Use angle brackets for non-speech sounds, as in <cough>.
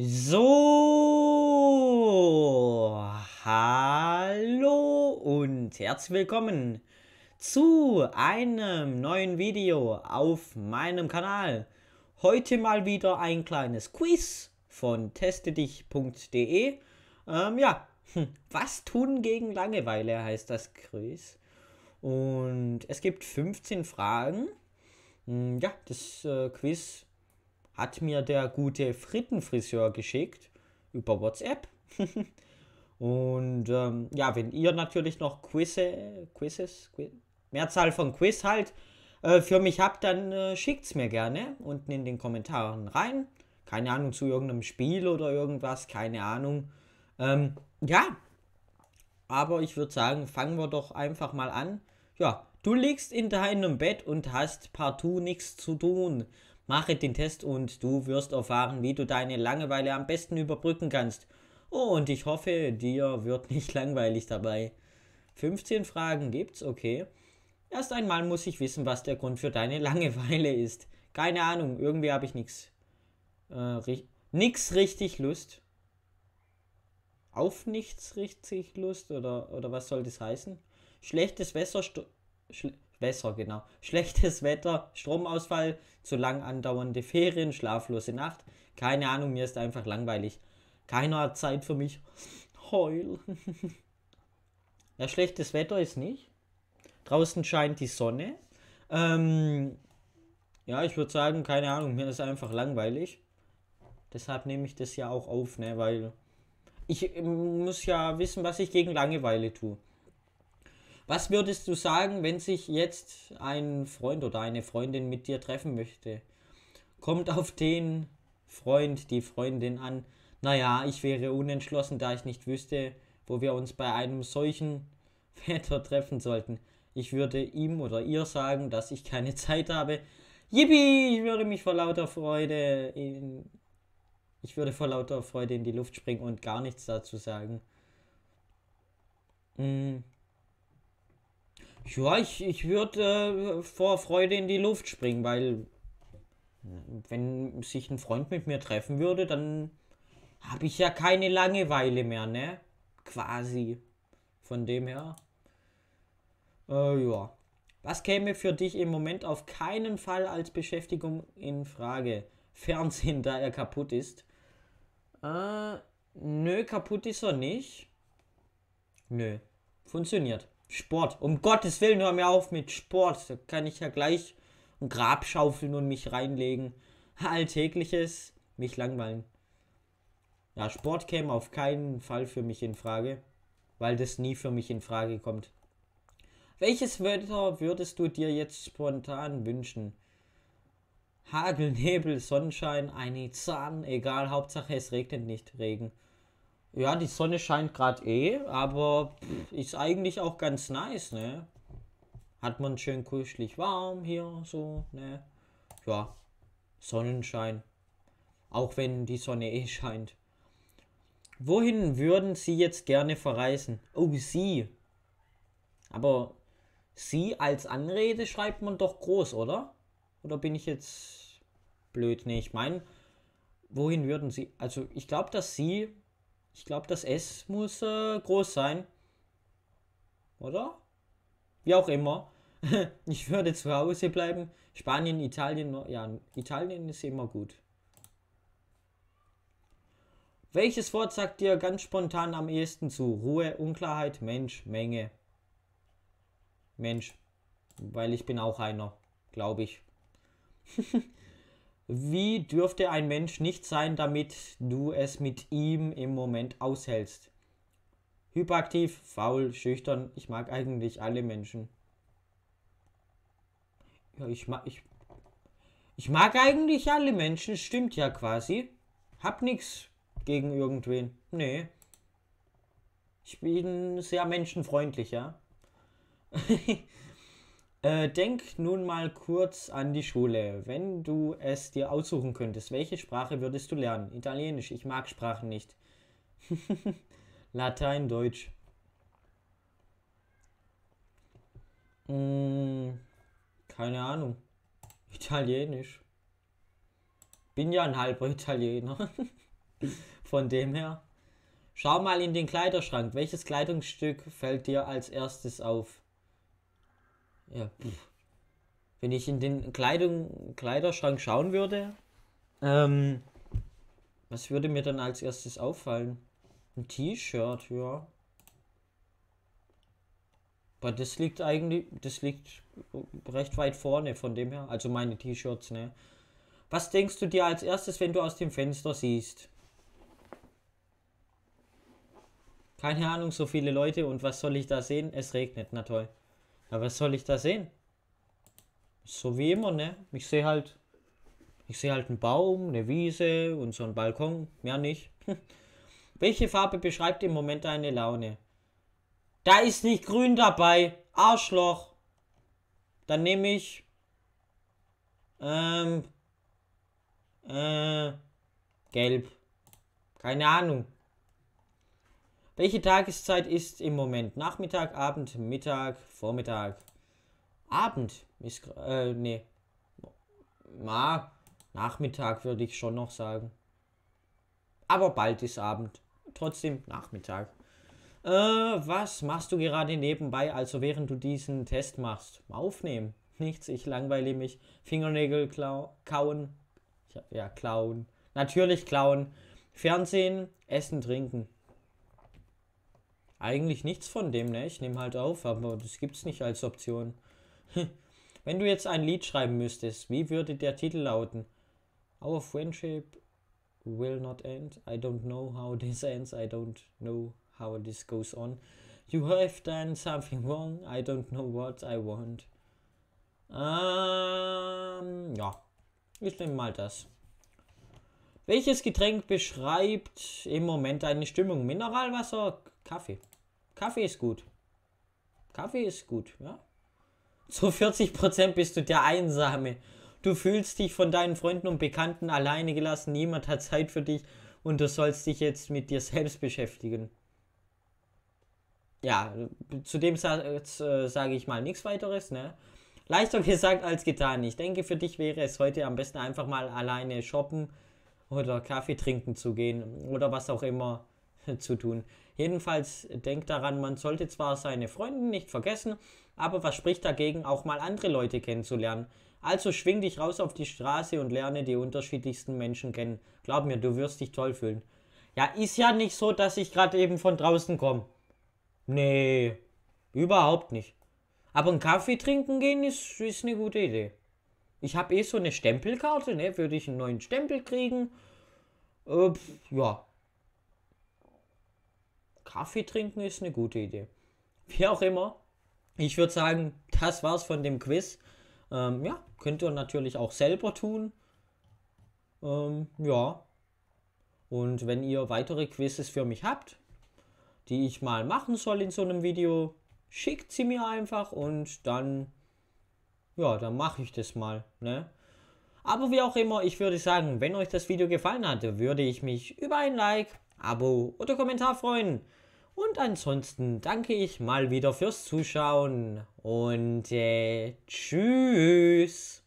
So, hallo und herzlich willkommen zu einem neuen Video auf meinem Kanal. Heute mal wieder ein kleines Quiz von testedich.de. Ähm, ja, hm, was tun gegen Langeweile heißt das Quiz. Und es gibt 15 Fragen. Hm, ja, das äh, Quiz hat mir der gute Frittenfriseur geschickt über WhatsApp. <laughs> Und ähm, ja, wenn ihr natürlich noch Quizze, Quizzes, Quiz, Mehrzahl von Quiz halt äh, für mich habt, dann äh, es mir gerne unten in den Kommentaren rein. Keine Ahnung zu irgendeinem Spiel oder irgendwas, keine Ahnung. Ähm, ja, aber ich würde sagen, fangen wir doch einfach mal an. Ja, du liegst in deinem Bett und hast partout nichts zu tun. Mache den Test und du wirst erfahren, wie du deine Langeweile am besten überbrücken kannst. Oh, und ich hoffe, dir wird <laughs> nicht langweilig dabei. 15 Fragen gibt's, okay. Erst einmal muss ich wissen, was der Grund für deine <laughs> Langeweile ist. Keine Ahnung, irgendwie habe ich nichts. Äh, nix richtig Lust. Auf nichts richtig Lust oder, oder was soll das heißen? Schlechtes Wasser. Schle besser, genau. Schlechtes <laughs> Wetter, Stromausfall, zu lang andauernde Ferien, schlaflose Nacht. Keine Ahnung, mir ist einfach langweilig. Keiner hat Zeit für mich. <laughs> Heul. <laughs> ja, schlechtes Wetter ist nicht. Draußen scheint die Sonne. Ähm, ja, ich würde sagen, keine Ahnung, mir ist einfach langweilig. Deshalb nehme ich das ja auch auf, ne, weil ich ähm, muss ja wissen, was ich gegen Langeweile tue. Was würdest du sagen, wenn sich jetzt ein Freund oder eine Freundin mit dir treffen möchte? Kommt auf den Freund, die Freundin an. Naja, ich wäre unentschlossen, da ich nicht wüsste, wo wir uns bei einem solchen <laughs> Wetter treffen sollten. Ich würde ihm oder ihr sagen, dass ich keine Zeit habe. Yippie, ich würde mich vor lauter Freude in, ich würde vor lauter Freude in die Luft springen und gar nichts dazu sagen. Mhm. Ja, ich, ich würde äh, vor Freude in die Luft springen, weil wenn sich ein Freund mit mir treffen würde, dann habe ich ja keine Langeweile mehr, ne? Quasi. Von dem her. Äh, ja. Was käme für dich im Moment auf keinen Fall als Beschäftigung in Frage? Fernsehen, <laughs> da er kaputt ist. Äh, nö, kaputt ist er nicht. Nö. Funktioniert. Sport. Um Gottes Willen, hör mir auf mit Sport. Da kann ich ja gleich ein Grab schaufeln und mich reinlegen. Alltägliches, mich langweilen. Ja, Sport käme auf keinen Fall für mich in Frage, weil das nie für mich in Frage kommt. Welches Wetter würdest du dir jetzt spontan wünschen? Hagel, Nebel, Sonnenschein, eine Zahn, egal, Hauptsache es regnet nicht, Regen. Ja, die Sonne scheint gerade eh, aber ist eigentlich auch ganz nice, ne? Hat man schön kuschelig warm hier, so, ne? Ja, Sonnenschein. Auch wenn die Sonne eh scheint. Wohin würden Sie jetzt gerne verreisen? Oh, Sie. Aber Sie als Anrede schreibt man doch groß, oder? Oder bin ich jetzt blöd? Ne, ich meine, wohin würden Sie... Also, ich glaube, dass Sie ich glaube, das S muss äh, groß sein. Oder? Wie auch immer. <laughs> ich würde zu Hause bleiben. Spanien, Italien, ja, Italien ist immer gut. Welches Wort sagt dir ganz spontan am ehesten zu? Ruhe, Unklarheit, Mensch, Menge. Mensch. Weil ich bin auch einer, glaube ich. <laughs> Wie dürfte ein Mensch nicht sein, damit du es mit ihm im Moment aushältst? Hyperaktiv, faul, schüchtern. Ich mag eigentlich alle Menschen. Ja, ich mag. Ich, ich mag eigentlich alle Menschen, stimmt ja quasi. Hab nichts gegen irgendwen. Nee. Ich bin sehr menschenfreundlich, ja. <laughs> Äh, denk nun mal kurz an die Schule. Wenn du es dir aussuchen könntest, welche Sprache würdest du lernen? Italienisch. Ich mag Sprachen nicht. <laughs> Latein, Deutsch. Hm, keine Ahnung. Italienisch. Bin ja ein halber Italiener. <laughs> Von dem her. Schau mal in den Kleiderschrank. Welches Kleidungsstück fällt dir als erstes auf? Ja. Hm. Wenn ich in den Kleidung, Kleiderschrank schauen würde, ähm, was würde mir dann als erstes auffallen? Ein T-Shirt, ja. Aber das liegt eigentlich, das liegt recht weit vorne von dem her. Also meine T-Shirts, ne? Was denkst du dir als erstes, wenn du aus dem Fenster siehst? Keine Ahnung, so viele Leute und was soll ich da sehen? Es regnet, na toll. Ja, was soll ich da sehen? So wie immer, ne? Ich sehe halt, ich sehe halt einen Baum, eine Wiese und so einen Balkon. Mehr nicht. <laughs> Welche Farbe beschreibt im Moment deine Laune? Da ist nicht grün dabei. Arschloch. Dann nehme ich. Ähm. Äh. Gelb. Keine Ahnung. Welche Tageszeit ist im Moment? Nachmittag, Abend, Mittag, Vormittag? Abend. Ist, äh, nee. Na, Nachmittag würde ich schon noch sagen. Aber bald ist Abend. Trotzdem Nachmittag. Äh, was machst du gerade nebenbei, also während du diesen Test machst? Aufnehmen. <laughs> Nichts, ich langweile mich. Fingernägel kauen. ja, klauen. Natürlich klauen. Fernsehen, Essen, Trinken eigentlich nichts von dem, ne? Ich nehme halt auf, aber das gibt's nicht als Option. <laughs> Wenn du jetzt ein Lied schreiben müsstest, wie würde der Titel lauten? Our friendship will not end. I don't know how this ends. I don't know how this goes on. You have done something wrong. I don't know what I want. Ähm, ja. Ich nehme mal das. Welches Getränk beschreibt im Moment deine Stimmung? Mineralwasser, Kaffee. Kaffee ist gut. Kaffee ist gut, ja. Zu 40% bist du der Einsame. Du fühlst dich von deinen Freunden und Bekannten alleine gelassen. Niemand hat Zeit für dich und du sollst dich jetzt mit dir selbst beschäftigen. Ja, zu dem Satz äh, sage ich mal nichts weiteres, ne? Leichter gesagt als getan. Ich denke, für dich wäre es heute am besten einfach mal alleine shoppen oder Kaffee trinken zu gehen oder was auch immer <laughs> zu tun. Jedenfalls denkt daran, man sollte zwar seine Freunde nicht vergessen, aber was spricht dagegen, auch mal andere Leute kennenzulernen? Also schwing dich raus auf die Straße und lerne die unterschiedlichsten Menschen kennen. Glaub mir, du wirst dich toll fühlen. Ja, ist ja nicht so, dass ich gerade eben von draußen komme. Nee, überhaupt nicht. Aber einen Kaffee trinken gehen ist, ist eine gute Idee. Ich habe eh so eine Stempelkarte, ne? Würde ich einen neuen Stempel kriegen? Äh, pf, ja, Kaffee trinken ist eine gute Idee. Wie auch immer, ich würde sagen, das war's von dem Quiz. Ähm, ja, könnt ihr natürlich auch selber tun. Ähm, ja. Und wenn ihr weitere Quizzes für mich habt, die ich mal machen soll in so einem Video, schickt sie mir einfach und dann, ja, dann mache ich das mal. Ne? Aber wie auch immer, ich würde sagen, wenn euch das Video gefallen hatte, würde ich mich über ein Like, Abo oder Kommentar freuen. Und ansonsten danke ich mal wieder fürs Zuschauen und äh, tschüss.